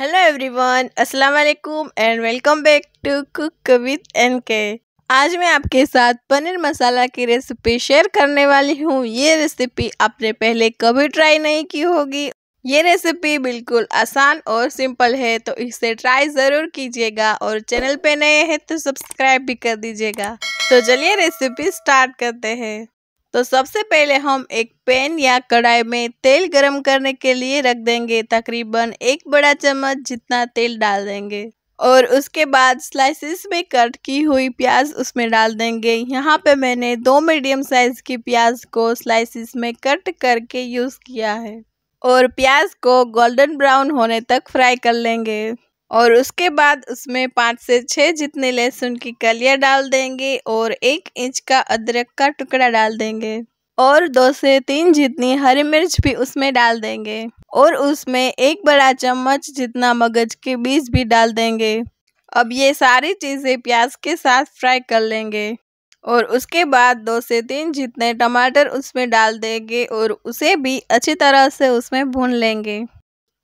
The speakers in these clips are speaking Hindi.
हेलो एवरीवन अस्सलाम वालेकुम and welcome back to cook with NK आज मैं आपके साथ पनीर मसाला की रेसिपी शेयर करने वाली हूँ ये रेसिपी आपने पहले कभी ट्राई नहीं की होगी ये रेसिपी बिल्कुल आसान और सिंपल है तो इसे ट्राई ज़रूर कीजिएगा और चैनल पे नए हैं तो सब्सक्राइब भी कर दीजिएगा तो चलिए रेसिपी स्टार्ट करते हैं तो सबसे पहले हम एक पैन या कढ़ाई में तेल गरम करने के लिए रख देंगे तकरीबन एक बड़ा चम्मच जितना तेल डाल देंगे और उसके बाद स्लाइसेस में कट की हुई प्याज उसमें डाल देंगे यहाँ पे मैंने दो मीडियम साइज़ की प्याज को स्लाइसेस में कट करके यूज़ किया है और प्याज को गोल्डन ब्राउन होने तक फ्राई कर लेंगे और उसके बाद उसमें पाँच से छः जितने लहसुन की कलियाँ डाल देंगे और एक इंच का अदरक का टुकड़ा डाल देंगे और दो से तीन जितनी हरी मिर्च भी उसमें डाल देंगे और उसमें एक बड़ा चम्मच जितना मगज के बीज भी डाल देंगे अब ये सारी चीज़ें प्याज के साथ फ्राई कर लेंगे और उसके बाद दो से तीन जितने टमाटर उसमें डाल देंगे और उसे भी अच्छी तरह से उसमें भून लेंगे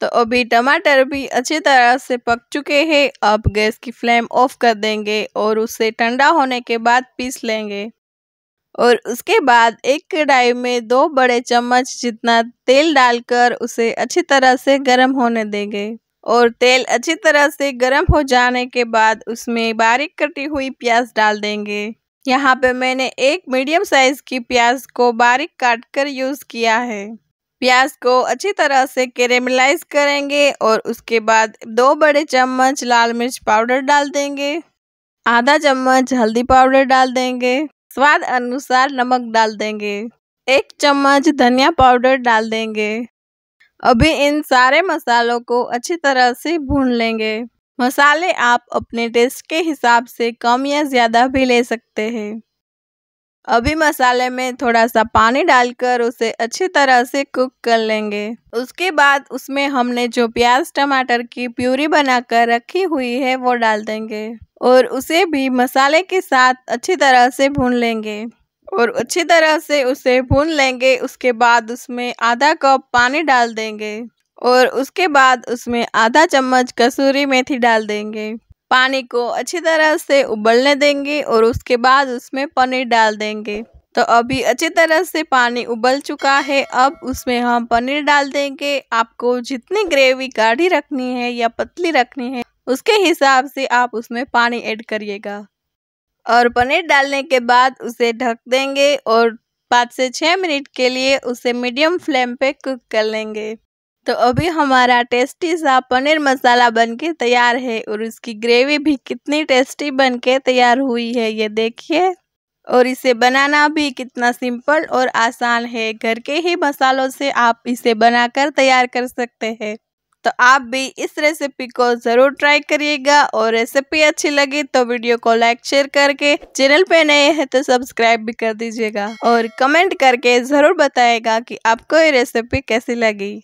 तो अभी टमाटर भी अच्छी तरह से पक चुके हैं अब गैस की फ्लेम ऑफ कर देंगे और उसे ठंडा होने के बाद पीस लेंगे और उसके बाद एक कढ़ाई में दो बड़े चम्मच जितना तेल डालकर उसे अच्छी तरह से गर्म होने देंगे और तेल अच्छी तरह से गर्म हो जाने के बाद उसमें बारीक कटी हुई प्याज डाल देंगे यहाँ पे मैंने एक मीडियम साइज़ की प्याज को बारीक काट कर यूज़ किया है प्याज को अच्छी तरह से कैरेमलाइज करेंगे और उसके बाद दो बड़े चम्मच लाल मिर्च पाउडर डाल देंगे आधा चम्मच हल्दी पाउडर डाल देंगे स्वाद अनुसार नमक डाल देंगे एक चम्मच धनिया पाउडर डाल देंगे अभी इन सारे मसालों को अच्छी तरह से भून लेंगे मसाले आप अपने टेस्ट के हिसाब से कम या ज़्यादा भी ले सकते हैं अभी मसाले में थोड़ा सा पानी डालकर उसे अच्छी तरह से कुक कर लेंगे उसके बाद उसमें हमने जो प्याज टमाटर की प्यूरी बनाकर रखी हुई है वो डाल देंगे और उसे भी मसाले के साथ अच्छी तरह से भून लेंगे और अच्छी तरह से उसे भून लेंगे उसके बाद उसमें आधा कप पानी डाल देंगे और उसके बाद उसमें आधा चम्मच कसूरी मेथी डाल देंगे पानी को अच्छी तरह से उबलने देंगे और उसके बाद उसमें पनीर डाल देंगे तो अभी अच्छी तरह से पानी उबल चुका है अब उसमें हम पनीर डाल देंगे आपको जितनी ग्रेवी गाढ़ी रखनी है या पतली रखनी है उसके हिसाब से आप उसमें पानी ऐड करिएगा और पनीर डालने के बाद उसे ढक देंगे और पाँच से छः मिनट के लिए उसे मीडियम फ्लेम पे कुक कर लेंगे तो अभी हमारा टेस्टी सा पनीर मसाला बनके तैयार है और उसकी ग्रेवी भी कितनी टेस्टी बनके तैयार हुई है ये देखिए और इसे बनाना भी कितना सिंपल और आसान है घर के ही मसालों से आप इसे बनाकर तैयार कर सकते हैं तो आप भी इस रेसिपी को ज़रूर ट्राई करिएगा और रेसिपी अच्छी लगी तो वीडियो को लाइक शेयर करके चैनल पे नए हैं तो सब्सक्राइब भी कर दीजिएगा और कमेंट करके ज़रूर बताएगा कि आपको ये रेसिपी कैसी लगी